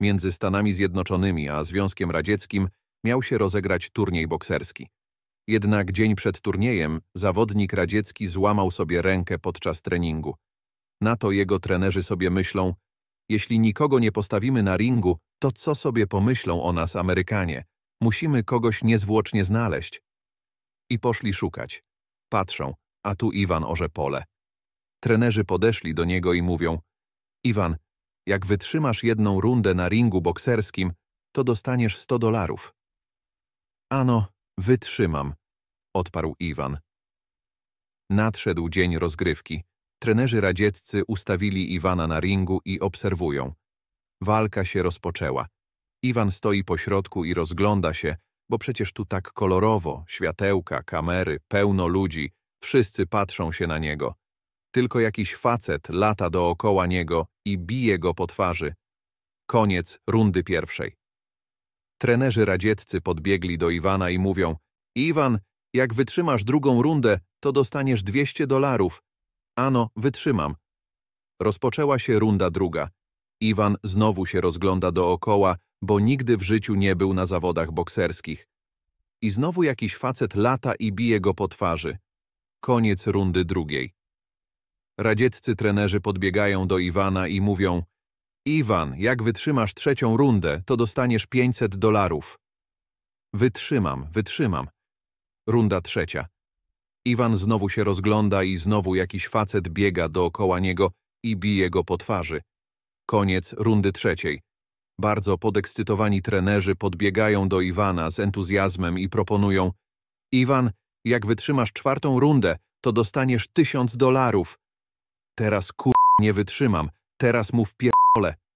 Między Stanami Zjednoczonymi a Związkiem Radzieckim miał się rozegrać turniej bokserski. Jednak dzień przed turniejem zawodnik radziecki złamał sobie rękę podczas treningu. Na to jego trenerzy sobie myślą, jeśli nikogo nie postawimy na ringu, to co sobie pomyślą o nas Amerykanie? Musimy kogoś niezwłocznie znaleźć. I poszli szukać. Patrzą, a tu Iwan orze pole. Trenerzy podeszli do niego i mówią, Iwan, jak wytrzymasz jedną rundę na ringu bokserskim, to dostaniesz 100 dolarów. Ano, wytrzymam, odparł Iwan. Nadszedł dzień rozgrywki. Trenerzy radzieccy ustawili Iwana na ringu i obserwują. Walka się rozpoczęła. Iwan stoi po środku i rozgląda się, bo przecież tu tak kolorowo, światełka, kamery, pełno ludzi, wszyscy patrzą się na niego. Tylko jakiś facet lata dookoła niego i bije go po twarzy. Koniec rundy pierwszej. Trenerzy radzieccy podbiegli do Iwana i mówią Iwan, jak wytrzymasz drugą rundę, to dostaniesz 200 dolarów. Ano, wytrzymam. Rozpoczęła się runda druga. Iwan znowu się rozgląda dookoła, bo nigdy w życiu nie był na zawodach bokserskich. I znowu jakiś facet lata i bije go po twarzy. Koniec rundy drugiej. Radzieccy trenerzy podbiegają do Iwana i mówią Iwan, jak wytrzymasz trzecią rundę, to dostaniesz 500 dolarów. Wytrzymam, wytrzymam. Runda trzecia. Iwan znowu się rozgląda i znowu jakiś facet biega dookoła niego i bije go po twarzy. Koniec rundy trzeciej. Bardzo podekscytowani trenerzy podbiegają do Iwana z entuzjazmem i proponują Iwan, jak wytrzymasz czwartą rundę, to dostaniesz tysiąc dolarów. Teraz kur... nie wytrzymam. Teraz mu w wpierdolę.